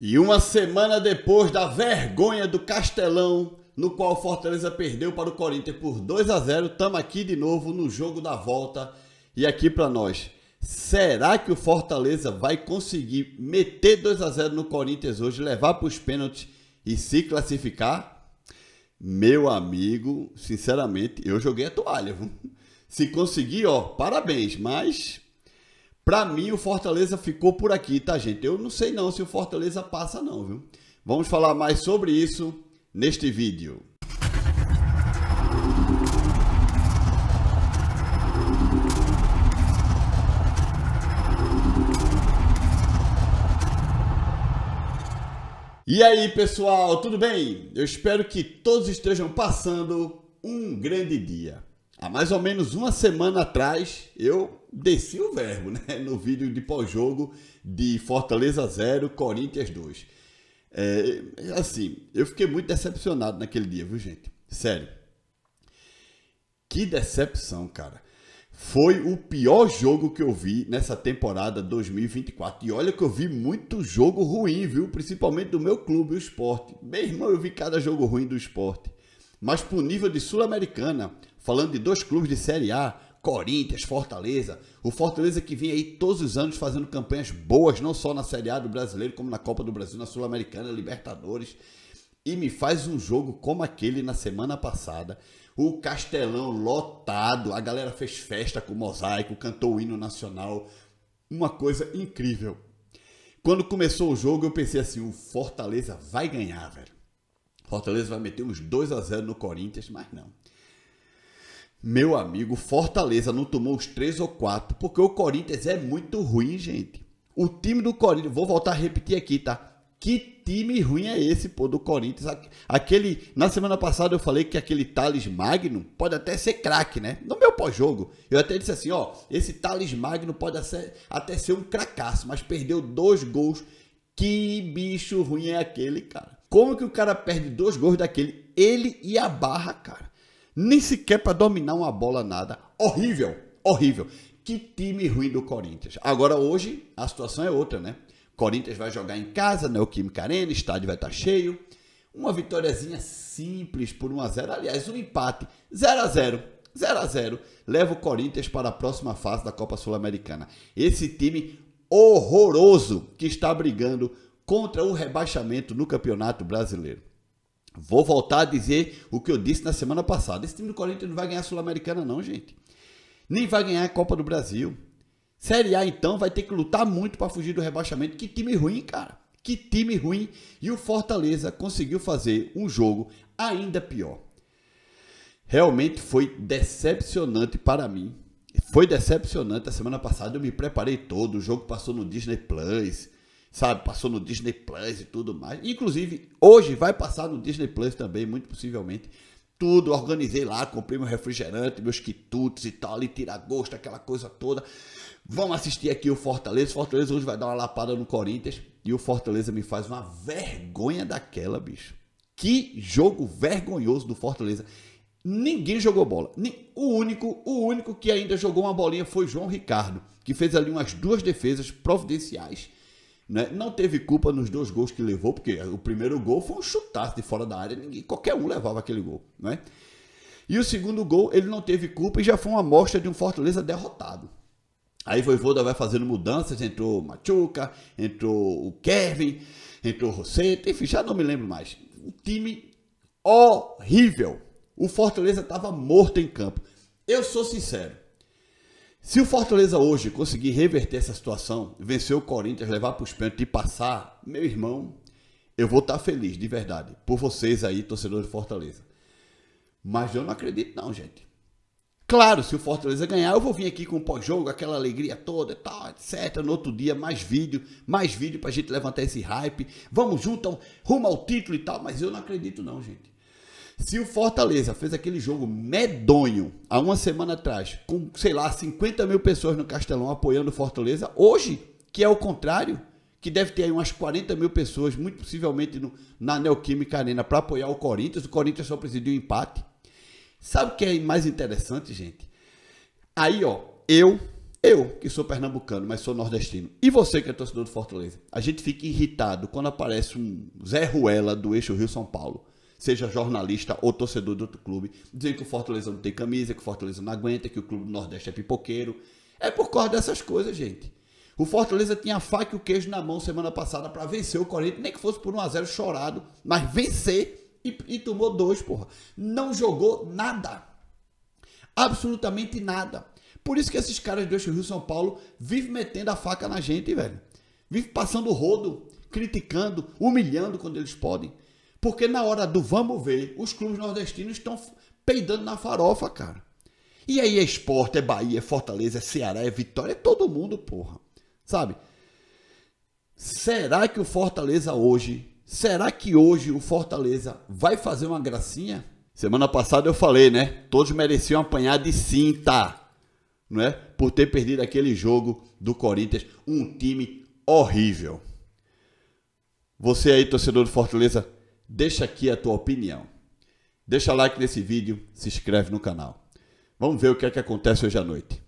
E uma semana depois da vergonha do Castelão, no qual o Fortaleza perdeu para o Corinthians por 2 a 0, estamos aqui de novo no jogo da volta. E aqui para nós, será que o Fortaleza vai conseguir meter 2 a 0 no Corinthians hoje, levar para os pênaltis e se classificar? Meu amigo, sinceramente, eu joguei a toalha. Se conseguir, ó, parabéns, mas para mim, o Fortaleza ficou por aqui, tá, gente? Eu não sei não se o Fortaleza passa não, viu? Vamos falar mais sobre isso neste vídeo. E aí, pessoal, tudo bem? Eu espero que todos estejam passando um grande dia. Há mais ou menos uma semana atrás, eu desci o verbo né? no vídeo de pós-jogo de Fortaleza 0, Corinthians 2. É, é, assim, eu fiquei muito decepcionado naquele dia, viu, gente? Sério. Que decepção, cara. Foi o pior jogo que eu vi nessa temporada 2024. E olha que eu vi muito jogo ruim, viu? Principalmente do meu clube, o esporte. Meu irmão, eu vi cada jogo ruim do esporte. Mas pro nível de Sul-Americana, Falando de dois clubes de Série A, Corinthians, Fortaleza. O Fortaleza que vem aí todos os anos fazendo campanhas boas, não só na Série A do Brasileiro, como na Copa do Brasil, na Sul-Americana, Libertadores. E me faz um jogo como aquele na semana passada. O Castelão lotado, a galera fez festa com o mosaico, cantou o hino nacional. Uma coisa incrível. Quando começou o jogo, eu pensei assim: o Fortaleza vai ganhar, velho. Fortaleza vai meter uns 2 a 0 no Corinthians, mas não. Meu amigo, Fortaleza não tomou os três ou quatro, porque o Corinthians é muito ruim, gente. O time do Corinthians, vou voltar a repetir aqui, tá? Que time ruim é esse, pô, do Corinthians? Aquele, na semana passada eu falei que aquele Thales Magno pode até ser craque, né? No meu pós-jogo, eu até disse assim, ó, esse Thales Magno pode até ser um cracaço, mas perdeu dois gols. Que bicho ruim é aquele, cara? Como que o cara perde dois gols daquele? Ele e a barra, cara nem sequer para dominar uma bola nada. Horrível, horrível. Que time ruim do Corinthians. Agora hoje a situação é outra, né? Corinthians vai jogar em casa, Neoquímica né? Arena, estádio vai estar tá cheio. Uma vitóriazinha simples por 1 a 0. Aliás, um empate 0 a 0. 0 a 0 leva o Corinthians para a próxima fase da Copa Sul-Americana. Esse time horroroso que está brigando contra o rebaixamento no Campeonato Brasileiro. Vou voltar a dizer o que eu disse na semana passada. Esse time do Corinthians não vai ganhar a Sul-Americana, não, gente. Nem vai ganhar a Copa do Brasil. Série A, então, vai ter que lutar muito para fugir do rebaixamento. Que time ruim, cara. Que time ruim. E o Fortaleza conseguiu fazer um jogo ainda pior. Realmente foi decepcionante para mim. Foi decepcionante a semana passada. Eu me preparei todo. O jogo passou no Disney Plus sabe? Passou no Disney Plus e tudo mais. Inclusive, hoje vai passar no Disney Plus também, muito possivelmente. Tudo, organizei lá, comprei meu refrigerante, meus quitutes e tal, ali tira gosto, aquela coisa toda. Vamos assistir aqui o Fortaleza. O Fortaleza hoje vai dar uma lapada no Corinthians. E o Fortaleza me faz uma vergonha daquela, bicho. Que jogo vergonhoso do Fortaleza. Ninguém jogou bola. O único, o único que ainda jogou uma bolinha foi João Ricardo, que fez ali umas duas defesas providenciais né? Não teve culpa nos dois gols que levou, porque o primeiro gol foi um chutaço de fora da área, ninguém, qualquer um levava aquele gol. Né? E o segundo gol, ele não teve culpa e já foi uma amostra de um Fortaleza derrotado. Aí Voivoda vai fazendo mudanças, entrou Machuca, entrou o Kevin, entrou o Rosseta, enfim, já não me lembro mais. Um time horrível. O Fortaleza estava morto em campo. Eu sou sincero, se o Fortaleza hoje conseguir reverter essa situação, vencer o Corinthians, levar para os pênaltis e passar, meu irmão, eu vou estar tá feliz, de verdade, por vocês aí, torcedores do Fortaleza. Mas eu não acredito não, gente. Claro, se o Fortaleza ganhar, eu vou vir aqui com o pós-jogo, aquela alegria toda e tá, tal, etc. No outro dia, mais vídeo, mais vídeo para a gente levantar esse hype. Vamos junto, então, rumo ao título e tal, mas eu não acredito não, gente. Se o Fortaleza fez aquele jogo medonho há uma semana atrás, com, sei lá, 50 mil pessoas no Castelão apoiando o Fortaleza, hoje, que é o contrário, que deve ter aí umas 40 mil pessoas, muito possivelmente no, na Neoquímica Arena, para apoiar o Corinthians, o Corinthians só precisa de um empate. Sabe o que é mais interessante, gente? Aí, ó, eu, eu que sou pernambucano, mas sou nordestino, e você que é torcedor do Fortaleza, a gente fica irritado quando aparece um Zé Ruela do eixo Rio-São Paulo seja jornalista ou torcedor do outro clube, dizem que o Fortaleza não tem camisa, que o Fortaleza não aguenta, que o clube do Nordeste é pipoqueiro. É por causa dessas coisas, gente. O Fortaleza tinha a faca e o queijo na mão semana passada para vencer o Corinthians, nem que fosse por 1x0 chorado, mas vencer e, e tomou dois, porra. Não jogou nada. Absolutamente nada. Por isso que esses caras do Rio São Paulo vivem metendo a faca na gente, velho. vivem passando rodo, criticando, humilhando quando eles podem. Porque na hora do vamos ver, os clubes nordestinos estão peidando na farofa, cara. E aí é esporte, é Bahia, é Fortaleza, é Ceará, é Vitória, é todo mundo, porra. Sabe? Será que o Fortaleza hoje, será que hoje o Fortaleza vai fazer uma gracinha? Semana passada eu falei, né? Todos mereciam apanhar de cinta, não é? Por ter perdido aquele jogo do Corinthians, um time horrível. Você aí, torcedor do Fortaleza, Deixa aqui a tua opinião. Deixa like nesse vídeo, se inscreve no canal. Vamos ver o que é que acontece hoje à noite.